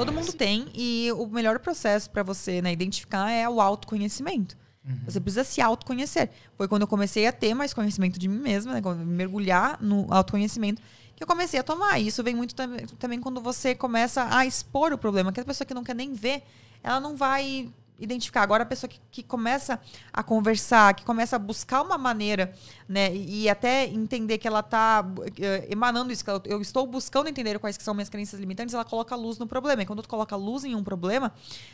Todo mundo tem e o melhor processo para você né, identificar é o autoconhecimento. Uhum. Você precisa se autoconhecer. Foi quando eu comecei a ter mais conhecimento de mim mesma, né, mergulhar no autoconhecimento, que eu comecei a tomar. E isso vem muito tam também quando você começa a expor o problema, que a pessoa que não quer nem ver, ela não vai identificar. Agora, a pessoa que, que começa a conversar, que começa a buscar uma maneira, né, e, e até entender que ela está uh, eh, emanando isso, que ela, eu estou buscando entender quais que são minhas crenças limitantes, ela coloca luz no problema. E quando tu coloca luz em um problema,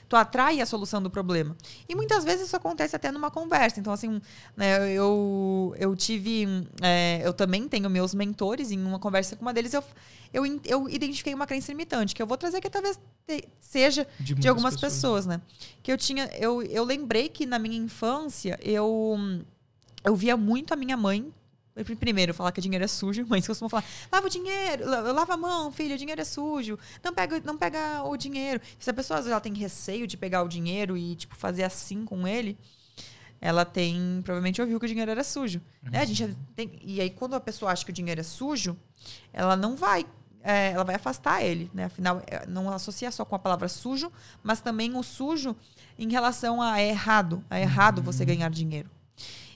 tu atrai a solução do problema. E muitas vezes isso acontece até numa conversa. Então, assim, né, eu, eu tive. É, eu também tenho meus mentores, em uma conversa com uma deles, eu, eu, eu identifiquei uma crença limitante, que eu vou trazer que talvez seja de, de algumas pessoas. Né. pessoas, né? Que eu tinha tinha. Eu, eu lembrei que na minha infância eu, eu via muito a minha mãe. Primeiro, falar que dinheiro é sujo, mães costumam falar: lava o dinheiro, lava a mão, filho, dinheiro é sujo, não pega, não pega o dinheiro. Se a pessoa às vezes, ela tem receio de pegar o dinheiro e tipo, fazer assim com ele, ela tem. Provavelmente ouviu que o dinheiro era sujo. Né? A uhum. gente tem, e aí, quando a pessoa acha que o dinheiro é sujo, ela não vai é, ela vai afastar ele, né? Afinal, é, não associa só com a palavra sujo, mas também o sujo em relação a errado. É errado é uhum. você ganhar dinheiro.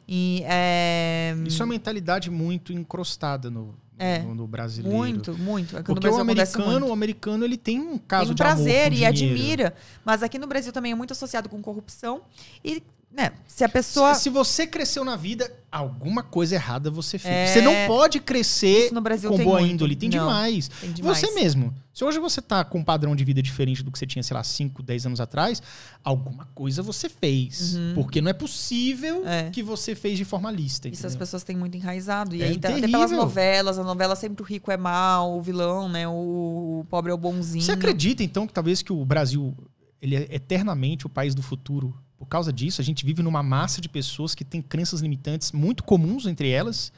E, é... Isso é uma mentalidade muito encrostada no, é, no, no brasileiro. Muito, muito. Aqui é Porque o americano, o americano ele tem um caso tem um prazer de prazer e dinheiro. admira, mas aqui no Brasil também é muito associado com corrupção e né, se a pessoa. Se, se, você cresceu na vida, alguma coisa errada você fez. É... Você não pode crescer com boa muito. índole. Tem, demais. tem demais. Você mesmo. Se hoje você tá com um padrão de vida diferente do que você tinha, sei lá, 5, 10 anos atrás, alguma coisa você fez. Uhum. Porque não é possível é. que você fez de forma lista. Isso as pessoas têm muito enraizado. E é aí, terrível. Tá, até pelas novelas, a novela sempre o rico é mal, o vilão, né? O pobre é o bonzinho. Você acredita, então, que talvez que o Brasil ele é eternamente o país do futuro? Por causa disso, a gente vive numa massa de pessoas que tem crenças limitantes muito comuns entre elas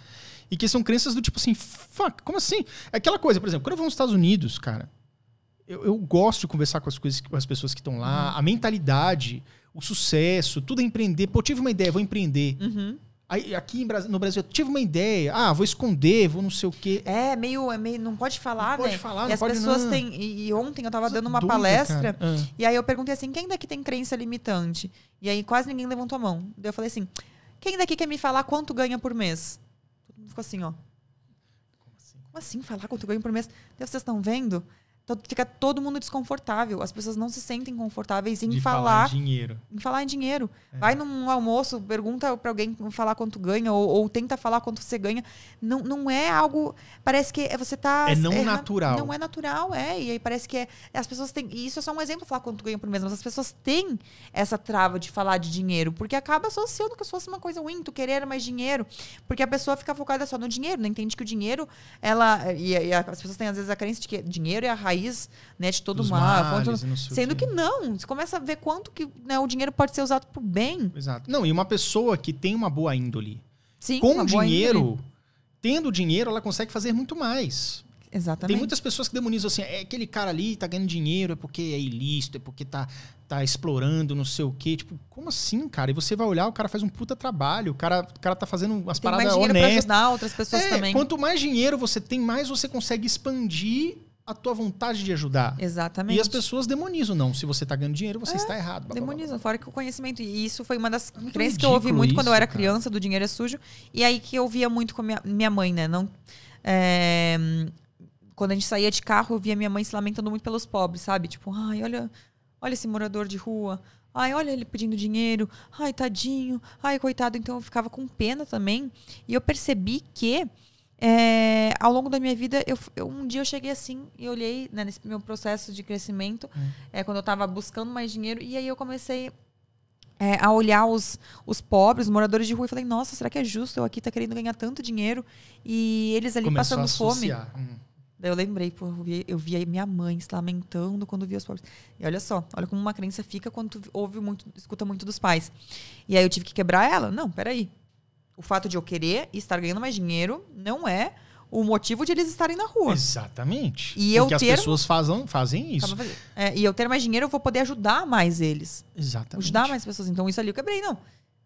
e que são crenças do tipo assim, fuck, como assim? É aquela coisa, por exemplo, quando eu vou nos Estados Unidos, cara, eu, eu gosto de conversar com as, coisas, com as pessoas que estão lá, uhum. a mentalidade, o sucesso, tudo é empreender. Pô, tive uma ideia, vou empreender. Uhum. Aí, aqui Brasil, no Brasil, eu tive uma ideia. Ah, vou esconder, vou não sei o quê. É, meio. É meio não pode falar, não né? Pode falar, e não as pode, pessoas não. têm. E, e, ontem eu estava é dando uma dúvida, palestra. Ah. E aí eu perguntei assim: quem daqui tem crença limitante? E aí quase ninguém levantou a mão. Daí eu falei assim: quem daqui quer me falar quanto ganha por mês? Todo mundo ficou assim, ó. Como assim? Como assim falar quanto ganha por mês? Daí vocês estão vendo? Então fica todo mundo desconfortável. As pessoas não se sentem confortáveis em de falar, falar em dinheiro. Em falar em dinheiro. É. Vai num almoço, pergunta para alguém falar quanto ganha ou, ou, tenta falar quanto você ganha. Não, não é algo. Parece que você tá. É não é, natural. Não é natural, é. E aí parece que é, as pessoas têm. E isso é só um exemplo falar quanto ganha por mês, mas as pessoas têm essa trava de falar de dinheiro, porque acaba associando que se fosse uma coisa ruim, tu querer mais dinheiro, porque a pessoa fica focada só no dinheiro, não entende que o dinheiro, ela. E, e as pessoas têm às vezes a crença de que dinheiro é a raiz país né, de todo Dos ah, o mal. Sendo que não. Você começa a ver quanto que né, o dinheiro pode ser usado para o bem. Exato. Não, e uma pessoa que tem uma boa índole, Sim, com dinheiro, índole. tendo dinheiro, ela consegue fazer muito mais. Exatamente. Tem muitas pessoas que demonizam assim, é aquele cara ali tá ganhando dinheiro, é porque é ilícito, é porque tá, tá explorando não sei o quê. Tipo, como assim, cara? E você vai olhar, o cara faz um puta trabalho, o cara, o cara tá fazendo umas tem paradas mais dinheiro honestas. Pra ajudar outras pessoas é, também. Quanto mais dinheiro você tem, mais você consegue expandir a tua vontade de ajudar. Exatamente. E as pessoas demonizam, não. Se você está ganhando dinheiro, você é, está errado. Blá, demonizam, blá, blá, fora que o conhecimento. E isso foi uma das é crenças que eu ouvi muito isso, quando eu era criança, do dinheiro é sujo. E aí que eu via muito com minha, minha mãe, né? Não, é, quando a gente saía de carro, eu via minha mãe se lamentando muito pelos pobres, sabe? Tipo, ai, olha, olha esse morador de rua. Ai, olha ele pedindo dinheiro. Ai, tadinho. Ai, coitado. Então eu ficava com pena também. E eu percebi que é, ao longo da minha vida, eu, eu, um dia eu cheguei assim e olhei né, nesse meu processo de crescimento, hum. é, quando eu estava buscando mais dinheiro, e aí eu comecei é, a olhar os, os pobres, os moradores de rua, e falei, nossa, será que é justo eu aqui estar tá querendo ganhar tanto dinheiro e eles ali Começou passando fome? Hum. eu lembrei, pô, eu vi, eu vi minha mãe se lamentando quando via os pobres. E olha só, olha como uma crença fica quando tu ouve muito, escuta muito dos pais. E aí eu tive que quebrar ela. Não, peraí, o fato de eu querer e estar ganhando mais dinheiro não é o motivo de eles estarem na rua. Exatamente. E eu Porque ter... as pessoas fazem, fazem isso. É, e eu ter mais dinheiro, eu vou poder ajudar mais eles. Exatamente. Ajudar mais pessoas. Então, isso ali eu quebrei. Não.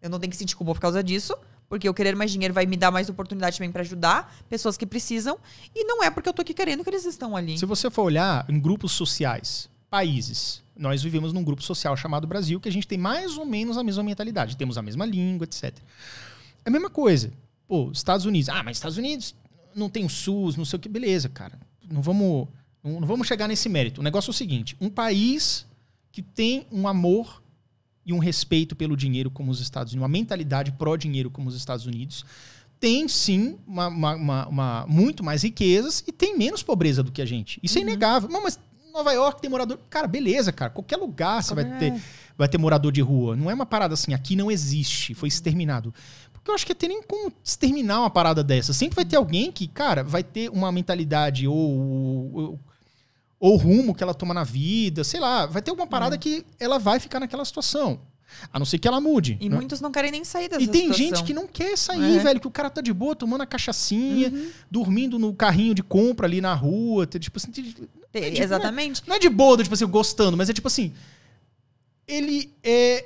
Eu não tenho que sentir culpa por causa disso. Porque eu querer mais dinheiro vai me dar mais oportunidade também para ajudar pessoas que precisam. E não é porque eu tô aqui querendo que eles estão ali. Se você for olhar em grupos sociais, países, nós vivemos num grupo social chamado Brasil, que a gente tem mais ou menos a mesma mentalidade. Temos a mesma língua, etc. É a mesma coisa. Pô, Estados Unidos. Ah, mas Estados Unidos não tem o SUS, não sei o que. Beleza, cara. Não vamos, não vamos chegar nesse mérito. O negócio é o seguinte: um país que tem um amor e um respeito pelo dinheiro como os Estados Unidos, uma mentalidade pró-dinheiro como os Estados Unidos, tem sim uma, uma, uma, uma, muito mais riquezas e tem menos pobreza do que a gente. Isso é uhum. é inegável. mas Nova York tem morador. Cara, beleza, cara. Qualquer lugar você é. vai ter, vai ter morador de rua. Não é uma parada assim, aqui não existe, foi exterminado. Porque eu acho que até nem como exterminar uma parada dessa. Sempre vai ter alguém que, cara, vai ter uma mentalidade ou, ou, ou rumo que ela toma na vida, sei lá. Vai ter alguma parada é. que ela vai ficar naquela situação. A não ser que ela mude. E né? muitos não querem nem sair dessa E tem situação. gente que não quer sair, é. velho, que o cara tá de boa tomando a cachaçinha, uhum. dormindo no carrinho de compra ali na rua. Tá, tipo assim, exatamente. É é tipo, não é, não é de boa, tipo assim, gostando, mas é tipo assim. Ele é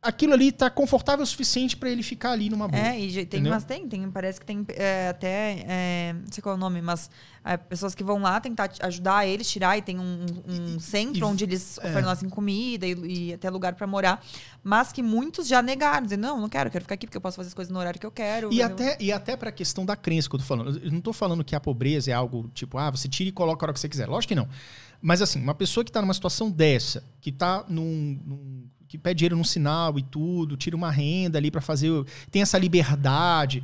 aquilo ali tá confortável o suficiente para ele ficar ali numa boa. É, e tem, entendeu? mas tem, tem, parece que tem é, até, é, não sei qual é o nome, mas é, pessoas que vão lá tentar ajudar eles tirar e tem um, um e, centro e, onde eles é. oferecem assim, comida e, e, até lugar para morar, mas que muitos já negaram, dizendo, não, não quero, quero ficar aqui porque eu posso fazer as coisas no horário que eu quero. E até, e até para a questão da crença que eu tô falando, eu não estou falando que a pobreza é algo tipo, ah, você tira e coloca a hora que você quiser, lógico que não. Mas assim, uma pessoa que está numa situação dessa, que está num, num que pede dinheiro num sinal e tudo, tira uma renda ali para fazer. Tem essa liberdade,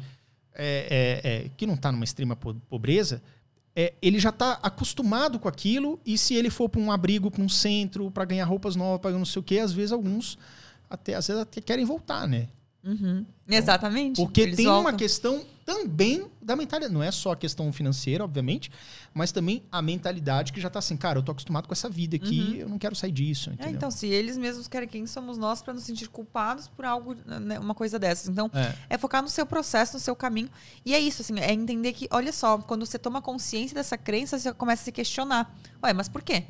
é, é, é, que não está numa extrema pobreza, é, ele já está acostumado com aquilo e se ele for para um abrigo, para um centro, para ganhar roupas novas, para não sei o quê, às vezes alguns até às vezes até querem voltar, né? Uhum. Então, Exatamente. Porque Eles tem voltam. uma questão também da mentalidade. Não é só a questão financeira, obviamente, mas também a mentalidade que já está assim, cara, eu tô acostumado com essa vida aqui, uhum. eu não quero sair disso. É, então, se eles mesmos querem, quem somos nós para nos sentir culpados por algo, né, né, uma coisa dessas? Então, é. é. focar no seu processo, no seu caminho. E é isso, assim, é entender que, olha só, quando você toma consciência dessa crença, você começa a se questionar. Ué, mas por quê?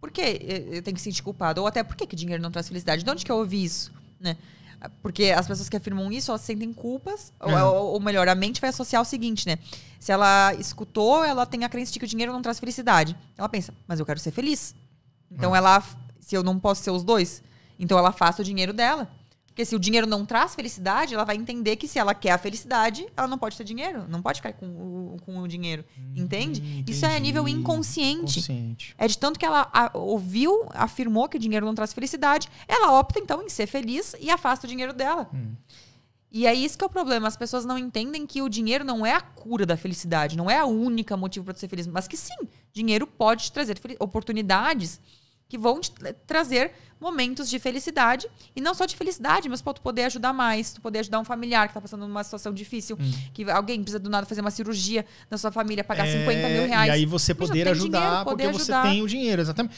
Por que eh, eu tenho que sentir culpado? Ou até por que, que dinheiro não traz felicidade? De onde que eu ouvi isso? Né? Porque as pessoas que afirmam isso, elas sentem culpas. É. Ou, ou, melhor, a mente vai associar o seguinte, né? Se ela escutou, ela tem a crença de que o dinheiro não traz felicidade. Ela pensa, mas eu quero ser feliz. Então é. ela, se eu não posso ser os dois, então ela afasta o dinheiro dela. Porque se o dinheiro não traz felicidade, ela vai entender que se ela quer a felicidade, ela não pode ter dinheiro, não pode ficar com o, com o dinheiro. Hum, Entende? Isso é a nível inconsciente. É de tanto que ela a, ouviu, afirmou que o dinheiro não traz felicidade, ela opta então em ser feliz e afasta o dinheiro dela. Hum. E é isso que é o problema. As pessoas não entendem que o dinheiro não é a cura da felicidade, não é a única motivo para ser feliz, mas que sim, dinheiro pode te trazer oportunidades que vão te eh, trazer momentos de felicidade e não só de felicidade, mas para tu poder ajudar mais, tu poder ajudar um familiar que está passando numa situação difícil, hum. que alguém precisa do nada fazer uma cirurgia na sua família, pagar é, 50 mil reais. E aí você poder ajudar, dinheiro, poder porque ajudar. você tem o dinheiro, exatamente.